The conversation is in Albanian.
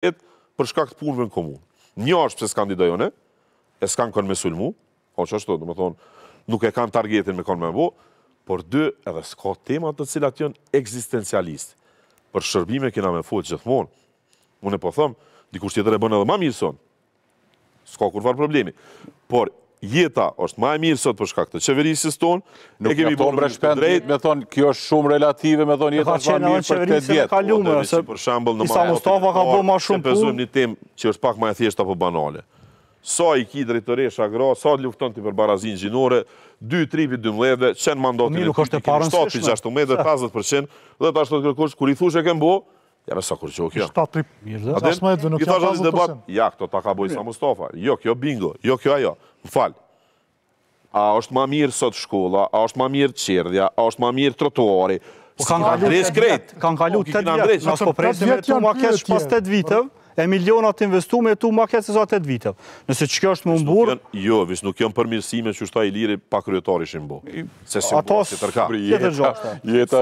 komunitet për shkak të punëve në komunë. Një është pse s'kandidojone, e s'kan kënë me sulmu, o që është të, më thonë, nuk e kanë targetin me kënë me bo, por dë edhe s'ka temat të cilat jënë eksistencialist. Për shërbime kina me fojtë gjithmonë, unë e po thëmë, dikur shtjetër e bënë edhe ma mirëson, sonë, s'ka kur farë problemi, por jeta është ma e mirë sot për shka këtë qeverisis tonë, nuk e bërë më të me thonë, kjo është shumë relative, me thonë, jeta është ma mirë për këtë djetë, o të në që për shambëllë në ma e të të të të të të të të të të të të sa të të të të të sa i të të të të të të të 2 tripit 12 dhe qenë mandatin e të të të 7, 6, 50% dhe të ashtë të kërkosh, kër i thush e kembo, jare sa kërqo kjo. 7 trip, 10, 10, 10, 10, 10, 10, 10, 10, 10, 10, 10, 10, 10, më falë, a është ma mirë sot shkolla, a është ma mirë qërdhja, a është ma mirë trotuari, po si kanë andres krejtë. Kanë kalu 8 po, vjetë, ma së të me tu ma keshë pas 8 vitëm, e milionat të investu me tu ma keshë sa 8 vitëm. Nëse që kjo është më mburë... Jo, visë nuk jënë përmirësime që është ta i lirë pa kryetarishin bo. Se si mbërë, si tërka. Jeta